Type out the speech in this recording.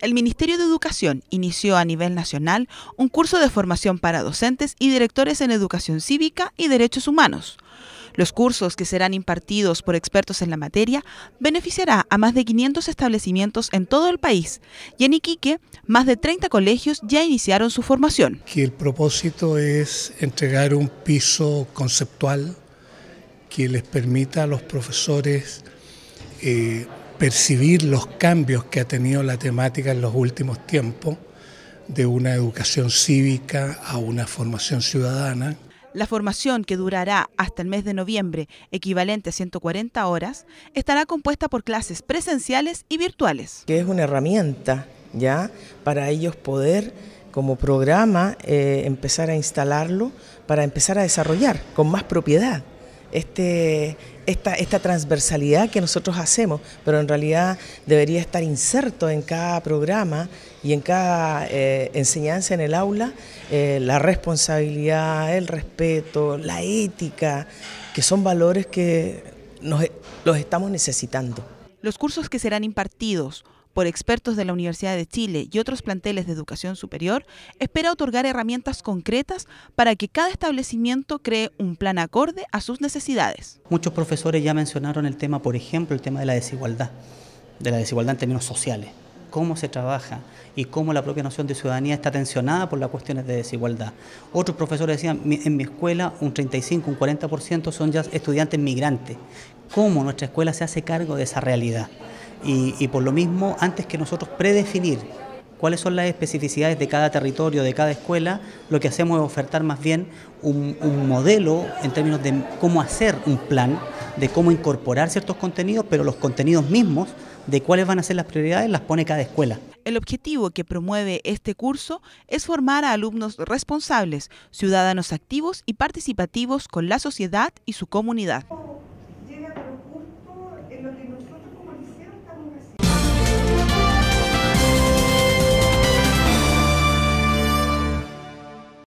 El Ministerio de Educación inició a nivel nacional un curso de formación para docentes y directores en educación cívica y derechos humanos. Los cursos que serán impartidos por expertos en la materia beneficiará a más de 500 establecimientos en todo el país y en Iquique más de 30 colegios ya iniciaron su formación. Que el propósito es entregar un piso conceptual que les permita a los profesores eh, percibir los cambios que ha tenido la temática en los últimos tiempos, de una educación cívica a una formación ciudadana. La formación, que durará hasta el mes de noviembre, equivalente a 140 horas, estará compuesta por clases presenciales y virtuales. Que es una herramienta ya para ellos poder como programa eh, empezar a instalarlo para empezar a desarrollar con más propiedad este, esta, transversalidad que nosotros hacemos, pero en realidad debería estar inserto en cada programa y en cada eh, enseñanza en el aula eh, la responsabilidad, el respeto, la ética, que son valores que e, los estamos necesitando. Los cursos que serán impartidos por expertos de la Universidad de Chile y otros planteles de educación superior, espera otorgar herramientas concretas para que cada establecimiento cree un plan acorde a sus necesidades. Muchos profesores ya mencionaron el tema, por ejemplo, el tema de la desigualdad, de la desigualdad en términos sociales cómo se trabaja y cómo la propia noción de ciudadanía está tensionada por las cuestiones de desigualdad. Otros profesores decían, en mi escuela un 35, un 40% son ya estudiantes migrantes. ¿Cómo nuestra escuela se hace cargo de esa realidad? Y, por lo mismo, antes que nosotros predefinir cuáles son las especificidades de cada territorio, de cada escuela, lo que hacemos es ofertar más bien un, modelo en términos de cómo hacer un plan, de cómo incorporar ciertos contenidos, pero los contenidos mismos, de cuáles van a ser las prioridades, las pone cada escuela. El objetivo que promueve este curso es formar a alumnos responsables, ciudadanos activos y participativos con la sociedad y su comunidad.